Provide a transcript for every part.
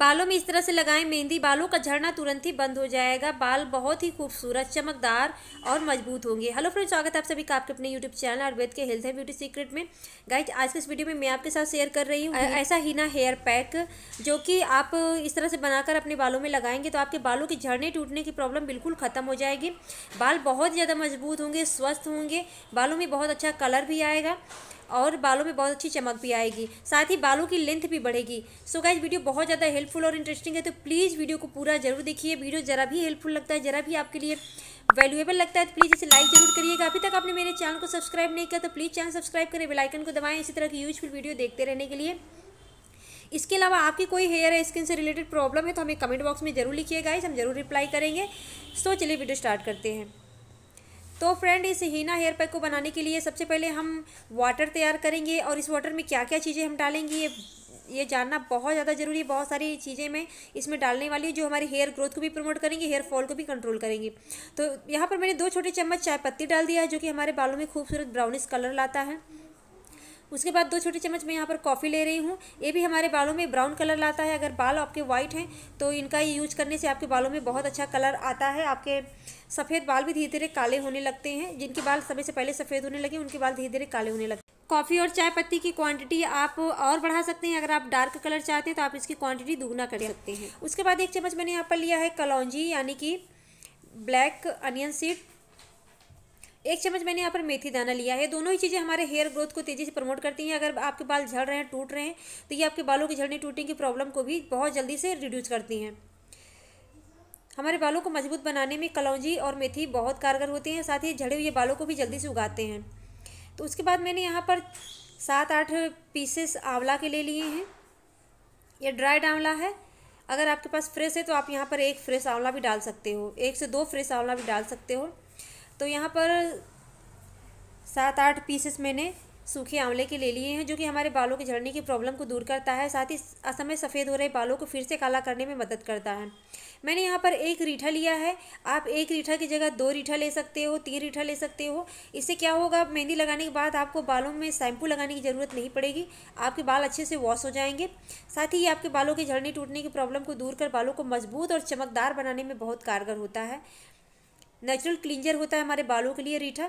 बालों में इस तरह से लगाएं मेहंदी बालों का झड़ना तुरंत ही बंद हो जाएगा बाल बहुत ही खूबसूरत चमकदार और मजबूत होंगे हेलो फ्रेंड्स स्वागत है आप सभी का आपके अपने यूट्यूब चैनल आयुर्वेद के हेल्थ एंड ब्यूटी सीक्रेट में गाइज आज के इस वीडियो में मैं आपके साथ शेयर कर रही हूँ ऐसा हीना हेयर पैक जो कि आप इस तरह से बनाकर अपने बालों में लगाएंगे तो आपके बालों के झड़ने टूटने की प्रॉब्लम बिल्कुल ख़त्म हो जाएगी बाल बहुत ज़्यादा मजबूत होंगे स्वस्थ होंगे बालों में बहुत अच्छा कलर भी आएगा और बालों में बहुत अच्छी चमक भी आएगी साथ ही बालों की लेंथ भी बढ़ेगी सो गाइज वीडियो बहुत ज़्यादा हेल्पफुल और इंटरेस्टिंग है तो प्लीज़ वीडियो को पूरा जरूर देखिए वीडियो ज़रा भी हेल्पफुल लगता है ज़रा भी आपके लिए वैल्यूएबल लगता है तो प्लीज़ इसे लाइक जरूर करिएगा अभी तक आपने मेरे चैनल को सब्सक्राइब नहीं किया तो प्लीज़ चैनल सब्सक्राइब करें बेलाइकन को दबाएँ इसी तरह की यूजफुल वीडियो देखते रहने के लिए इसके अलावा आपकी कोई हेयर या स्किन से रिलेटेड प्रॉब्लम है तो हमें कमेंट बॉक्स में जरूर लिखिए गाइज हम जरूर रिप्लाई करेंगे सो चलिए वीडियो स्टार्ट करते हैं तो फ्रेंड इस हीना हेयर पैक को बनाने के लिए सबसे पहले हम वाटर तैयार करेंगे और इस वाटर में क्या क्या चीज़ें हम डालेंगे ये ये जानना बहुत ज़्यादा ज़रूरी है बहुत सारी चीज़ें मैं इसमें डालने वाली हूँ जो हमारे हेयर ग्रोथ को भी प्रमोट करेंगे हेयर फॉल को भी कंट्रोल करेंगे तो यहाँ पर मैंने दो छोटे चम्मच चाय पत्ती डाल दिया जो कि हमारे बालों में खूबसूरत ब्राउनिश कलर लाता है उसके बाद दो छोटे चम्मच मैं यहाँ पर कॉफ़ी ले रही हूँ ये भी हमारे बालों में ब्राउन कलर लाता है अगर बाल आपके वाइट हैं तो इनका यूज करने से आपके बालों में बहुत अच्छा कलर आता है आपके सफ़ेद बाल भी धीरे धीरे काले होने लगते हैं जिनके बाल समय से पहले सफ़ेद होने लगे उनके बाल धीरे धीरे काले होने हैं कॉफ़ी और चाय पत्ती की क्वांटिटी आप और बढ़ा सकते हैं अगर आप डार्क कलर चाहते हैं तो आप इसकी क्वांटिटी दोगुना कर सकते हैं उसके बाद एक चम्मच मैंने यहाँ पर लिया है कलौजी यानी कि ब्लैक अनियन सीड एक चम्मच मैंने यहाँ पर मेथी दाना लिया है दोनों ही चीज़ें हमारे हेयर ग्रोथ को तेज़ी से प्रमोट करती हैं अगर आपके बाल झड़ रहे हैं टूट रहे हैं तो ये आपके बालों के झड़ने टूटने की प्रॉब्लम को भी बहुत जल्दी से रिड्यूस करती हैं हमारे बालों को मजबूत बनाने में कलौजी और मेथी बहुत कारगर होते हैं साथ ही झड़े हुए बालों को भी जल्दी से उगाते हैं तो उसके बाद मैंने यहाँ पर सात आठ पीसेस आंवला के ले लिए हैं ये ड्राइड आंवला है अगर आपके पास फ्रेश है तो आप यहाँ पर एक फ्रेश आंवला भी डाल सकते हो एक से दो फ्रेश आंवला भी डाल सकते हो तो यहाँ पर सात आठ पीसेस मैंने सूखे आंवले के ले लिए हैं जो कि हमारे बालों के झड़ने की प्रॉब्लम को दूर करता है साथ ही असमय सफ़ेद हो रहे बालों को फिर से काला करने में मदद करता है मैंने यहाँ पर एक रीठा लिया है आप एक रीठा की जगह दो रीठा ले सकते हो तीन रीठा ले सकते हो इससे क्या होगा मेहंदी लगाने के बाद आपको बालों में शैम्पू लगाने की ज़रूरत नहीं पड़ेगी आपके बाल अच्छे से वॉश हो जाएंगे साथ ही ये आपके बालों के झड़ने टूटने की प्रॉब्लम को दूर कर बालों को मजबूत और चमकदार बनाने में बहुत कारगर होता है नेचुरल क्लिंजर होता है हमारे बालों के लिए रीठा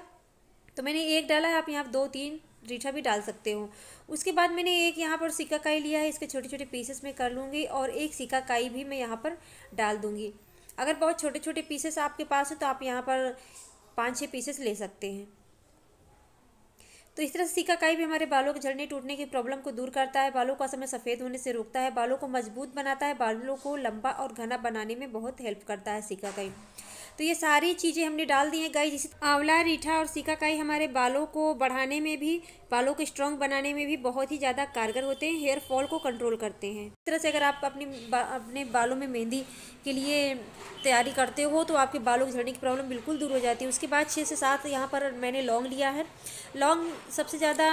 तो मैंने एक डाला है आप यहाँ दो तीन रीठा भी डाल सकते हो उसके बाद मैंने एक यहाँ पर सिकाकाई लिया है इसके छोटे छोटे पीसेस में कर लूँगी और एक सिकाकाई भी मैं यहाँ पर डाल दूँगी अगर बहुत छोटे छोटे पीसेस आपके पास हो तो आप यहाँ पर पाँच छः पीसेस ले सकते हैं तो इस तरह से सिक्काकाई भी हमारे बालों के झड़ने टूटने की प्रॉब्लम को दूर करता है बालों का समय सफ़ेद होने से रोकता है बालों को मजबूत बनाता है बालों को लंबा और घना बनाने में बहुत हेल्प करता है सिक्काकाई तो ये सारी चीज़ें हमने डाल दी हैं गाय जिसे आंवला रीठा और सीकाकाई हमारे बालों को बढ़ाने में भी बालों को स्ट्रॉन्ग बनाने में भी बहुत ही ज़्यादा कारगर होते हैं हेयर फॉल को कंट्रोल करते हैं इस तरह से अगर आप अपने बा, अपने बालों में मेहंदी के लिए तैयारी करते हो तो आपके बालों की झड़ने की प्रॉब्लम बिल्कुल दूर हो जाती है उसके बाद छः से सात यहाँ पर मैंने लौंग लिया है लौंग सबसे ज़्यादा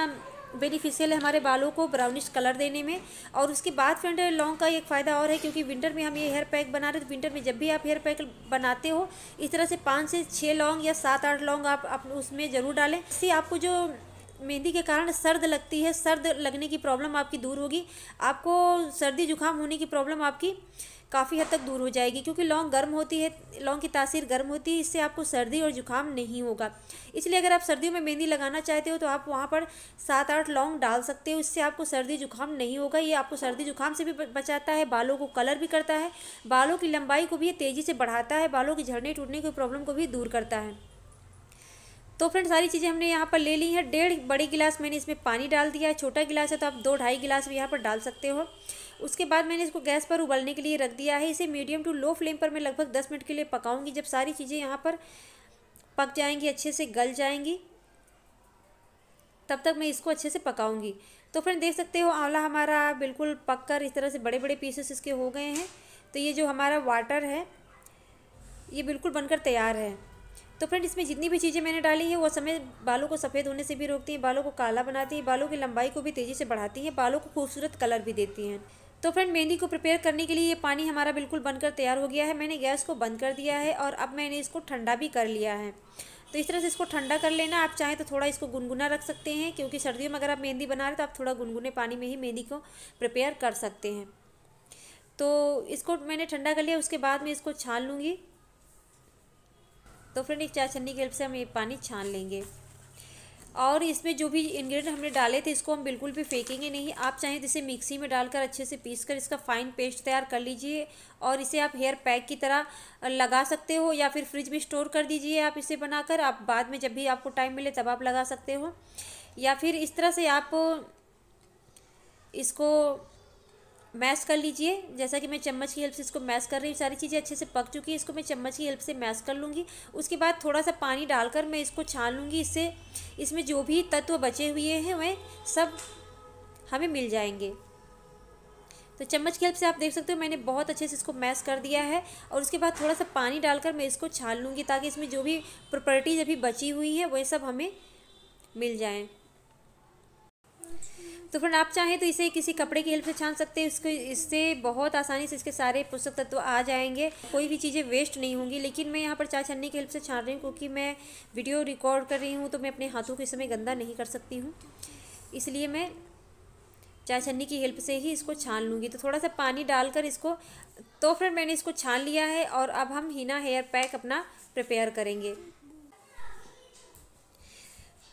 बेनिफिशियल है हमारे बालों को ब्राउनिश कलर देने में और उसके बाद फ्रेंड लॉन्ग का एक फ़ायदा और है क्योंकि विंटर में हम ये हेयर पैक बना रहे तो विंटर में जब भी आप हेयर पैक बनाते हो इस तरह से पाँच से छः लॉन्ग या सात आठ लॉन्ग आप, आप उसमें ज़रूर डालें इससे आपको जो मेहंदी के कारण सर्द लगती है सर्द लगने की प्रॉब्लम आपकी दूर होगी आपको सर्दी जुकाम होने की प्रॉब्लम आपकी काफ़ी हद तक दूर हो जाएगी क्योंकि लौंग गर्म होती है लौंग की तासीर गर्म होती है इससे आपको सर्दी और जुकाम नहीं होगा इसलिए अगर आप सर्दियों में मेहंदी लगाना चाहते हो तो आप वहाँ पर सात आठ लौंग डाल सकते हो इससे आपको सर्दी जुकाम नहीं होगा ये आपको सर्दी जुकाम से भी बचाता है बालों को कलर भी करता है बालों की लंबाई को भी ये तेज़ी से बढ़ाता है बालों के झड़ने टूटने की प्रॉब्लम को भी दूर करता है तो फ्रेंड सारी चीज़ें हमने यहाँ पर ले ली हैं डेढ़ बड़ी गिलास मैंने इसमें पानी डाल दिया है छोटा गिलास है तो आप दो ढाई गिलास भी यहाँ पर डाल सकते हो उसके बाद मैंने इसको गैस पर उबलने के लिए रख दिया है इसे मीडियम टू लो फ्लेम पर मैं लगभग दस मिनट के लिए पकाऊंगी जब सारी चीज़ें यहाँ पर पक जाएंगी अच्छे से गल जाएंगी तब तक मैं इसको अच्छे से पकाऊंगी तो फ्रेंड देख सकते हो आंवला हमारा बिल्कुल पक कर इस तरह से बड़े बड़े पीसेस इसके हो गए हैं तो ये जो हमारा वाटर है ये बिल्कुल बनकर तैयार है तो फ्रेंड इसमें जितनी भी चीज़ें मैंने डाली है वो समय बालों को सफ़ेद होने से भी रोकती हैं बालों को काला बनाती है बालों की लंबाई को भी तेज़ी से बढ़ाती है बालों को खूबसूरत कलर भी देती हैं तो फ्रेंड मेहंदी को प्रिपेयर करने के लिए ये पानी हमारा बिल्कुल बनकर तैयार हो गया है मैंने गैस को बंद कर दिया है और अब मैंने इसको ठंडा भी कर लिया है तो इस तरह से इसको ठंडा कर लेना आप चाहें तो थोड़ा इसको गुनगुना रख सकते हैं क्योंकि सर्दियों में अगर आप मेहंदी बना रहे तो आप थोड़ा गुनगुने पानी में ही मेहंदी को प्रिपेयर कर सकते हैं तो इसको मैंने ठंडा कर लिया उसके बाद मैं इसको छान लूँगी तो फ्रेंड एक चार छन्नी की हेल्प से हम ये पानी छान लेंगे और इसमें जो भी इंग्रेडिएंट हमने डाले थे इसको हम बिल्कुल भी फेंकेंगे नहीं आप चाहें तो इसे मिक्सी में डालकर अच्छे से पीस कर इसका फ़ाइन पेस्ट तैयार कर लीजिए और इसे आप हेयर पैक की तरह लगा सकते हो या फिर फ्रिज में स्टोर कर दीजिए आप इसे बनाकर आप बाद में जब भी आपको टाइम मिले तब आप लगा सकते हो या फिर इस तरह से आप इसको मैश कर लीजिए जैसा कि मैं चम्मच की हेल्प से इसको मैश कर रही हूँ सारी चीज़ें अच्छे से पक चुकी है इसको मैं चम्मच की हेल्प से मैश कर लूँगी उसके बाद थोड़ा सा पानी डालकर मैं इसको छान लूँगी इससे इसमें जो भी तत्व बचे हुए हैं वह सब हमें मिल जाएंगे तो चम्मच की हेल्प से आप देख सकते हो मैंने बहुत अच्छे से इसको मैश कर दिया है और उसके बाद थोड़ा सा पानी डालकर मैं इसको छान लूँगी ताकि इसमें जो भी प्रॉपर्टीज अभी बची हुई है वह सब हमें मिल जाएँ तो फ्रेंड आप चाहें तो इसे किसी कपड़े की हेल्प से छान सकते हैं इसको इससे बहुत आसानी से इसके सारे पोषक तत्व आ जाएंगे कोई भी चीज़ें वेस्ट नहीं होंगी लेकिन मैं यहाँ पर चाय छन्नी की हेल्प से छान रही हूँ क्योंकि मैं वीडियो रिकॉर्ड कर रही हूँ तो मैं अपने हाथों को इस समय गंदा नहीं कर सकती हूँ इसलिए मैं चाय छन्नी की हेल्प से ही इसको छान लूँगी तो थोड़ा सा पानी डालकर इसको तो फ्रेंड मैंने इसको छान लिया है और अब हम हीना हेयर पैक अपना प्रिपेयर करेंगे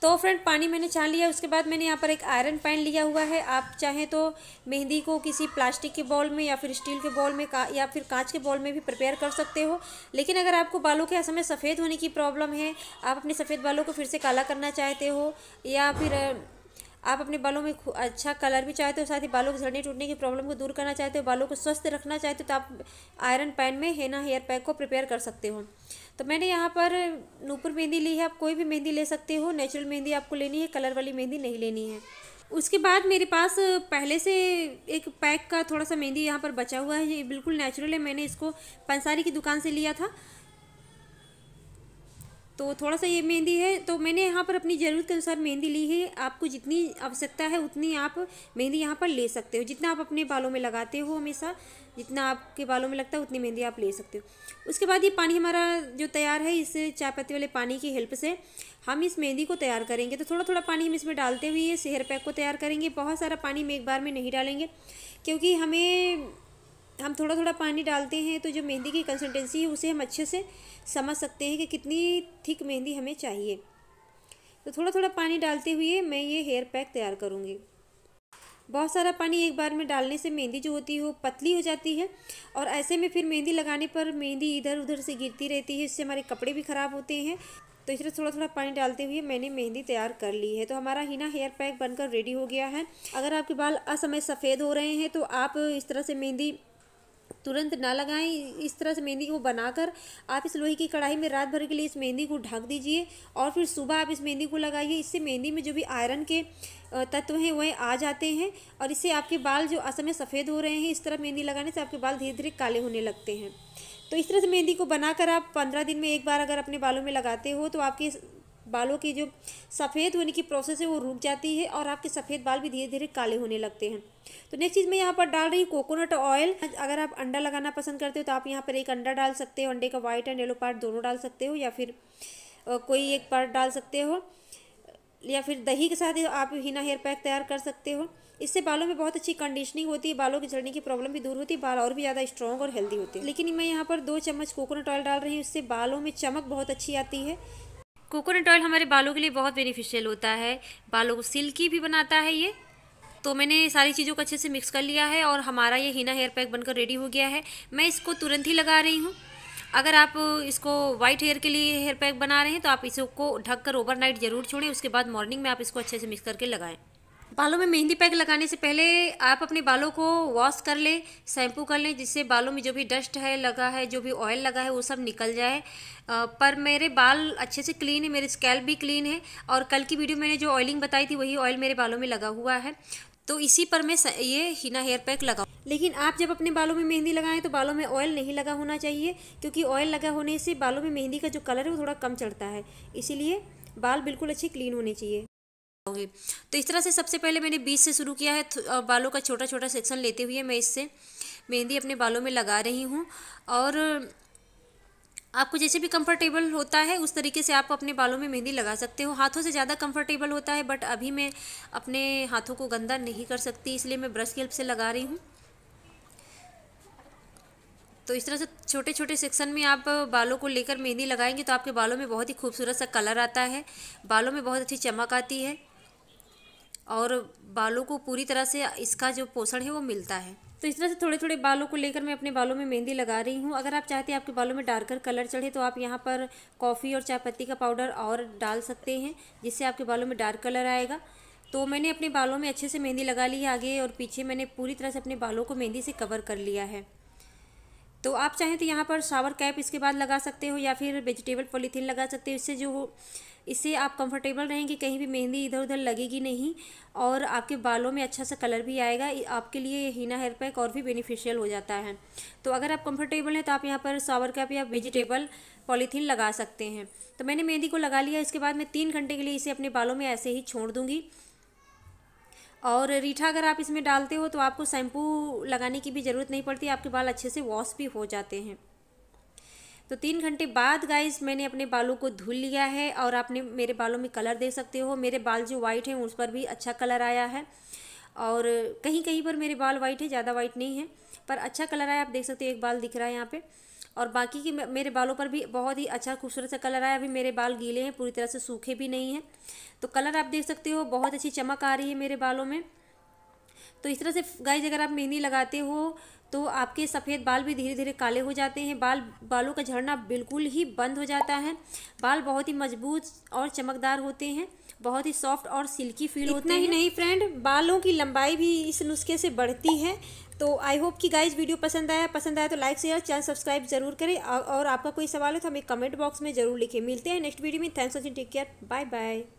तो फ्रेंड पानी मैंने छान लिया उसके बाद मैंने यहाँ पर एक आयरन पैन लिया हुआ है आप चाहें तो मेहंदी को किसी प्लास्टिक के बॉल में या फिर स्टील के बॉल में का या फिर कांच के बॉल में भी प्रिपेयर कर सकते हो लेकिन अगर आपको बालों के समय सफ़ेद होने की प्रॉब्लम है आप अपने सफ़ेद बालों को फिर से काला करना चाहते हो या फिर आप अपने बालों में अच्छा कलर भी चाहते हो साथ ही बालों के झड़ने टूटने की प्रॉब्लम को दूर करना चाहते हो बालों को स्वस्थ रखना चाहते हो तो आप आयरन पैन में हेना हेयर पैक को प्रिपेयर कर सकते हो तो मैंने यहाँ पर नूपुर मेहंदी ली है आप कोई भी मेहंदी ले सकते हो नेचुरल मेहंदी आपको लेनी है कलर वाली मेहंदी नहीं लेनी है उसके बाद मेरे पास पहले से एक पैक का थोड़ा सा मेहंदी यहाँ पर बचा हुआ है ये बिल्कुल नेचुरल है मैंने इसको पंसारी की दुकान से लिया था तो थोड़ा सा ये मेहंदी है तो मैंने यहाँ पर अपनी ज़रूरत के अनुसार मेहंदी ली है आपको जितनी आवश्यकता है उतनी आप मेहंदी यहाँ पर ले सकते हो जितना आप अपने बालों में लगाते हो हमेशा जितना आपके बालों में लगता है उतनी मेहंदी आप ले सकते हो उसके बाद ये पानी हमारा जो तैयार है इस चाय पत्ती वाले पानी की हेल्प से हम इस मेहंदी को तैयार करेंगे तो थोड़ा थोड़ा पानी हम इसमें डालते हुए सेहर पैक को तैयार करेंगे बहुत सारा पानी हम एक बार में नहीं डालेंगे क्योंकि हमें हम थोड़ा थोड़ा पानी डालते हैं तो जो मेहंदी की कंसिस्टेंसी है उसे हम अच्छे से समझ सकते हैं कि कितनी थिक मेहंदी हमें चाहिए तो थोड़ा थोड़ा पानी डालते हुए मैं ये हेयर पैक तैयार करूँगी बहुत सारा पानी एक बार में डालने से मेहंदी जो होती है वो पतली हो जाती है और ऐसे में फिर मेहंदी लगाने पर मेहंदी इधर उधर से गिरती रहती है इससे हमारे कपड़े भी ख़राब होते हैं तो इसलिए थोड़ा थोड़ा पानी डालते हुए मैंने मेहंदी तैयार कर ली है तो हमारा हिना हेयर पैक बनकर रेडी हो गया है अगर आपके बाल असमय सफ़ेद हो रहे हैं तो आप इस तरह से मेहंदी तुरंत ना लगाएं इस तरह से मेहंदी को बनाकर आप इस लोहे की कढ़ाई में रात भर के लिए इस मेहंदी को ढक दीजिए और फिर सुबह आप इस मेहंदी को लगाइए इससे मेहंदी में जो भी आयरन के तत्व हैं वह आ जाते हैं और इससे आपके बाल जो असमय सफ़ेद हो रहे हैं इस तरह मेहंदी लगाने से आपके बाल धीरे धीरे काले होने लगते हैं तो इस तरह से मेहंदी को बनाकर आप पंद्रह दिन में एक बार अगर अपने बालों में लगाते हो तो आपके बालों की जो सफ़ेद होने की प्रोसेस है वो रुक जाती है और आपके सफ़ेद बाल भी धीरे धीरे काले होने लगते हैं तो नेक्स्ट चीज़ मैं यहाँ पर डाल रही हूँ कोकोनट ऑयल अगर आप अंडा लगाना पसंद करते हो तो आप यहाँ पर एक अंडा डाल सकते हो अंडे का वाइट एंड येलो पार्ट दोनों डाल सकते हो या फिर कोई एक पार्ट डाल सकते हो या फिर दही के साथ आप हिना हेयर पैक तैयार कर सकते हो इससे बालों में बहुत अच्छी कंडीशनिंग होती है बालों की झड़ने की प्रॉब्लम भी दूर होती है बाल और भी ज़्यादा स्ट्रॉन्ग और हेल्दी होते हैं लेकिन मैं यहाँ पर दो चम्मच कोकोनट ऑयल डाल रही हूँ इससे बालों में चमक बहुत अच्छी आती है कोकोनट ऑयल हमारे बालों के लिए बहुत बेनिफिशियल होता है बालों को सिल्की भी बनाता है ये तो मैंने सारी चीज़ों को अच्छे से मिक्स कर लिया है और हमारा ये हीना हेयर पैक बनकर रेडी हो गया है मैं इसको तुरंत ही लगा रही हूँ अगर आप इसको वाइट हेयर के लिए हेयर पैक बना रहे हैं तो आप इसको ढक कर ओवरनाइट ज़रूर छोड़ें उसके बाद मॉर्निंग में आप इसको अच्छे से मिक्स करके लगाएं बालों में मेहंदी पैक लगाने से पहले आप अपने बालों को वॉश कर लें शैम्पू कर लें जिससे बालों में जो भी डस्ट है लगा है जो भी ऑयल लगा है वो सब निकल जाए आ, पर मेरे बाल अच्छे से क्लीन है मेरे स्कैल्प भी क्लीन है और कल की वीडियो मैंने जो ऑयलिंग बताई थी वही ऑयल मेरे बालों में लगा हुआ है तो इसी पर मैं ये हिना हेयर पैक लगाऊँ लेकिन आप जब अपने बालों में मेहंदी लगाएं तो बालों में ऑयल नहीं लगा होना चाहिए क्योंकि ऑयल लगा होने से बालों में मेहंदी का जो कलर है वो थोड़ा कम चढ़ता है इसीलिए बाल बिल्कुल अच्छे क्लीन होने चाहिए होगी तो इस तरह से सबसे पहले मैंने बीच से शुरू किया है बालों का छोटा छोटा सेक्शन लेते हुए मैं इससे मेहंदी अपने बालों में लगा रही हूँ और आपको जैसे भी कंफर्टेबल होता है उस तरीके से आप अपने बालों में मेहंदी लगा सकते हो हाथों से ज़्यादा कंफर्टेबल होता है बट अभी मैं अपने हाथों को गंदा नहीं कर सकती इसलिए मैं ब्रश की हेल्प से लगा रही हूँ तो इस तरह से छोटे छोटे सेक्शन में आप बालों को लेकर मेहंदी लगाएंगे तो आपके बालों में बहुत ही खूबसूरत सा कलर आता है बालों में बहुत अच्छी चमक आती है और बालों को पूरी तरह से इसका जो पोषण है वो मिलता है तो इस तरह से थोड़े थोड़े बालों को लेकर मैं अपने बालों में मेहंदी लगा रही हूँ अगर आप चाहते हैं आपके बालों में डार्कर कलर चढ़े तो आप यहाँ पर कॉफ़ी और चाय पत्ती का पाउडर और डाल सकते हैं जिससे आपके बालों में डार्क कलर आएगा तो मैंने अपने बालों में अच्छे से मेहंदी लगा ली है आगे और पीछे मैंने पूरी तरह से अपने बालों को मेहंदी से कवर कर लिया है तो आप चाहें तो यहाँ पर शावर कैप इसके बाद लगा सकते हो या फिर वेजिटेबल पॉलीथीन लगा सकते हो इससे जो इससे आप कंफर्टेबल रहेंगे कहीं भी मेहंदी इधर उधर लगेगी नहीं और आपके बालों में अच्छा सा कलर भी आएगा आपके लिए हीना हेयर पैक और भी बेनिफिशियल हो जाता है तो अगर आप कंफर्टेबल हैं तो आप यहाँ पर सावर कैप या वेजिटेबल पॉलीथीन लगा सकते हैं तो मैंने मेहंदी को लगा लिया इसके बाद मैं तीन घंटे के लिए इसे अपने बालों में ऐसे ही छोड़ दूँगी और रीठा अगर आप इसमें डालते हो तो आपको शैम्पू लगाने की भी ज़रूरत नहीं पड़ती आपके बाल अच्छे से वॉश भी हो जाते हैं तो तीन घंटे बाद गाइस मैंने अपने बालों को धुल लिया है और आपने मेरे बालों में कलर देख सकते हो मेरे बाल जो वाइट हैं उस पर भी अच्छा कलर आया है और कहीं कहीं पर मेरे बाल वाइट है ज़्यादा वाइट नहीं है पर अच्छा कलर आया आप देख सकते हो एक बाल दिख रहा है यहाँ पर और बाकी के मेरे बालों पर भी बहुत ही अच्छा खूबसूरत सा कलर आया अभी मेरे बाल गीले हैं पूरी तरह से सूखे भी नहीं हैं तो कलर आप देख सकते हो बहुत अच्छी चमक आ रही है मेरे बालों में तो इस तरह से गाइज अगर आप मेहंदी लगाते हो तो आपके सफ़ेद बाल भी धीरे धीरे काले हो जाते हैं बाल बालों का झड़ना बिल्कुल ही बंद हो जाता है बाल बहुत ही मजबूत और चमकदार होते हैं बहुत ही सॉफ्ट और सिल्की फील होते हैं ही नहीं फ्रेंड बालों की लंबाई भी इस नुस्खे से बढ़ती है तो आई होप कि गाइज वीडियो पसंद आया पसंद आया तो लाइक शेयर चैनल सब्सक्राइब जरूर करें और आपका कोई सवाल हो तो हमें कमेंट बॉक्स में जरूर लिखें मिलते हैं नेक्स्ट वीडियो में thanks watching take care bye bye